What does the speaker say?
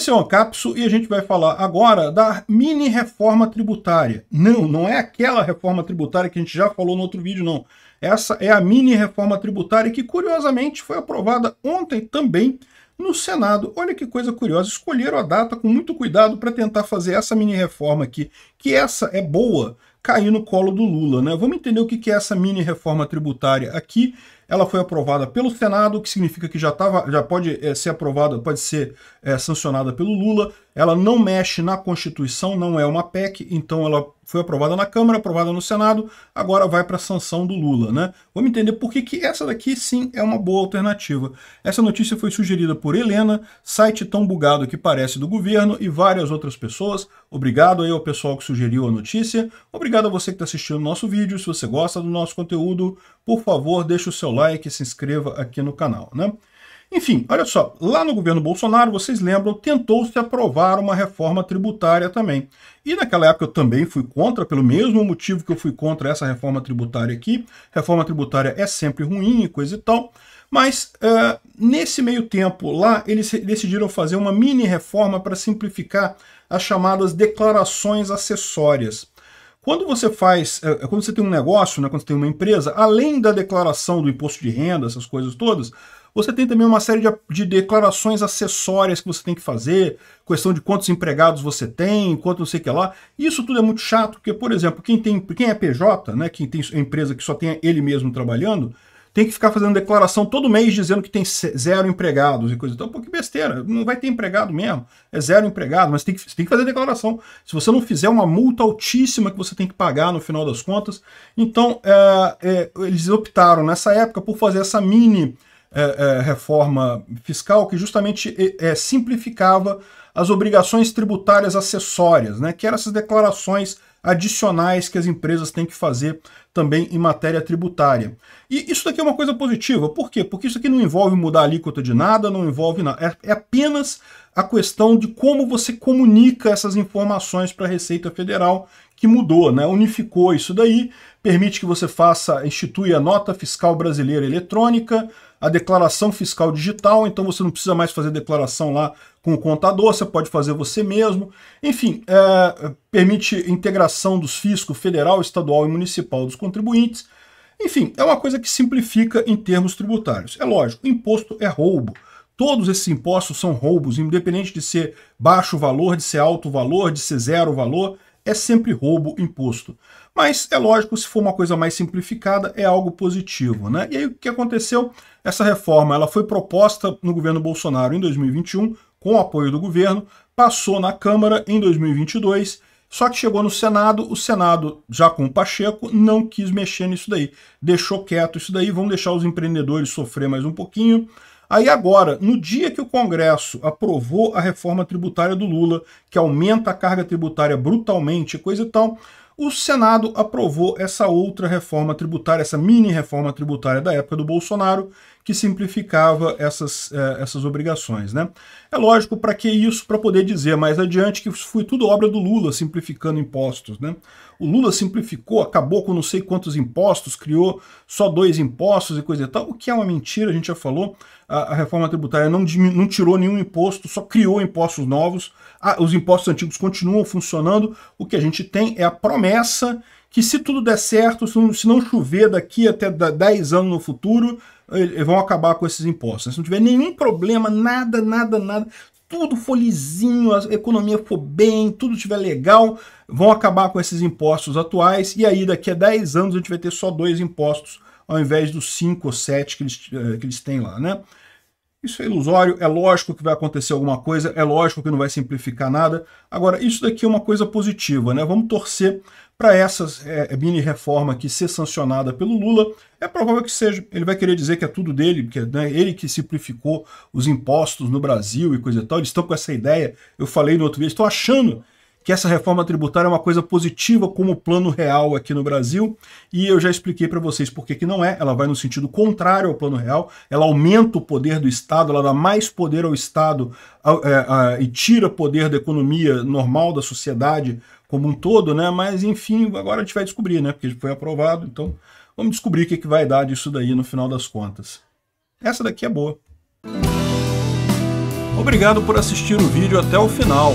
Esse é o Ancapso e a gente vai falar agora da mini reforma tributária. Não, não é aquela reforma tributária que a gente já falou no outro vídeo, não. Essa é a mini reforma tributária que, curiosamente, foi aprovada ontem também no Senado. Olha que coisa curiosa, escolheram a data com muito cuidado para tentar fazer essa mini reforma aqui, que essa é boa, cair no colo do Lula, né? Vamos entender o que é essa mini reforma tributária aqui. Ela foi aprovada pelo Senado, o que significa que já, tava, já pode é, ser aprovada, pode ser é, sancionada pelo Lula. Ela não mexe na Constituição, não é uma PEC, então ela foi aprovada na Câmara, aprovada no Senado, agora vai para a sanção do Lula. Né? Vamos entender por que, que essa daqui sim é uma boa alternativa. Essa notícia foi sugerida por Helena, site tão bugado que parece do governo, e várias outras pessoas. Obrigado aí ao pessoal que sugeriu a notícia. Obrigado a você que está assistindo o nosso vídeo. Se você gosta do nosso conteúdo, por favor, deixe o seu like like, se inscreva aqui no canal, né? Enfim, olha só, lá no governo Bolsonaro, vocês lembram, tentou-se aprovar uma reforma tributária também. E naquela época eu também fui contra, pelo mesmo motivo que eu fui contra essa reforma tributária aqui. Reforma tributária é sempre ruim e coisa e tal. Mas uh, nesse meio tempo lá, eles decidiram fazer uma mini reforma para simplificar as chamadas declarações acessórias. Quando você faz, é, é quando você tem um negócio, né, quando você tem uma empresa, além da declaração do imposto de renda, essas coisas todas, você tem também uma série de, de, declarações acessórias que você tem que fazer, questão de quantos empregados você tem, quanto não sei o que lá. Isso tudo é muito chato, porque, por exemplo, quem, tem, quem é PJ, né, quem tem é empresa que só tem ele mesmo trabalhando, tem que ficar fazendo declaração todo mês dizendo que tem zero empregados e coisa. Então, pô, que besteira, não vai ter empregado mesmo, é zero empregado, mas tem que, tem que fazer declaração. Se você não fizer uma multa altíssima que você tem que pagar no final das contas, então é, é, eles optaram nessa época por fazer essa mini é, é reforma fiscal que justamente é, é, simplificava as obrigações tributárias acessórias, né, que eram essas declarações adicionais que as empresas têm que fazer também em matéria tributária. E isso daqui é uma coisa positiva, por quê? Porque isso aqui não envolve mudar a alíquota de nada, não envolve nada. É, é apenas a questão de como você comunica essas informações para a Receita Federal que mudou, né? unificou isso daí, permite que você faça, institui a nota fiscal brasileira eletrônica, a declaração fiscal digital, então você não precisa mais fazer declaração lá com o contador, você pode fazer você mesmo. Enfim, é, permite integração dos fiscos federal, estadual e municipal dos contribuintes. Enfim, é uma coisa que simplifica em termos tributários. É lógico, imposto é roubo. Todos esses impostos são roubos, independente de ser baixo valor, de ser alto valor, de ser zero valor é sempre roubo imposto. Mas é lógico, se for uma coisa mais simplificada, é algo positivo, né? E aí o que aconteceu? Essa reforma, ela foi proposta no governo Bolsonaro em 2021, com o apoio do governo, passou na Câmara em 2022 só que chegou no Senado, o Senado, já com o Pacheco, não quis mexer nisso daí. Deixou quieto isso daí, vamos deixar os empreendedores sofrer mais um pouquinho. Aí agora, no dia que o Congresso aprovou a reforma tributária do Lula, que aumenta a carga tributária brutalmente, coisa e tal, o Senado aprovou essa outra reforma tributária, essa mini reforma tributária da época do Bolsonaro, que simplificava essas, eh, essas obrigações. Né? É lógico, para que isso? Para poder dizer mais adiante que foi tudo obra do Lula simplificando impostos. Né? O Lula simplificou, acabou com não sei quantos impostos, criou só dois impostos e coisa e tal, o que é uma mentira, a gente já falou. A, a reforma tributária não, não tirou nenhum imposto, só criou impostos novos. Ah, os impostos antigos continuam funcionando. O que a gente tem é a promessa que se tudo der certo, se não chover daqui até 10 anos no futuro, vão acabar com esses impostos. Né? Se não tiver nenhum problema, nada, nada, nada, tudo for lisinho, a economia for bem, tudo estiver legal, vão acabar com esses impostos atuais. E aí, daqui a 10 anos, a gente vai ter só dois impostos ao invés dos 5 ou 7 que eles, eh, que eles têm lá, né? Isso é ilusório, é lógico que vai acontecer alguma coisa, é lógico que não vai simplificar nada. Agora, isso daqui é uma coisa positiva, né? Vamos torcer para essa é, é, mini reforma que ser sancionada pelo Lula. É provável que seja. Ele vai querer dizer que é tudo dele, que é né, ele que simplificou os impostos no Brasil e coisa e tal. Eles estão com essa ideia. Eu falei no outro dia, estão achando que essa reforma tributária é uma coisa positiva como plano real aqui no Brasil, e eu já expliquei para vocês por que, que não é, ela vai no sentido contrário ao plano real, ela aumenta o poder do Estado, ela dá mais poder ao Estado é, e tira poder da economia normal da sociedade como um todo, né? Mas enfim, agora a gente vai descobrir, né? Porque foi aprovado, então vamos descobrir o que, que vai dar disso daí no final das contas. Essa daqui é boa. Obrigado por assistir o vídeo até o final.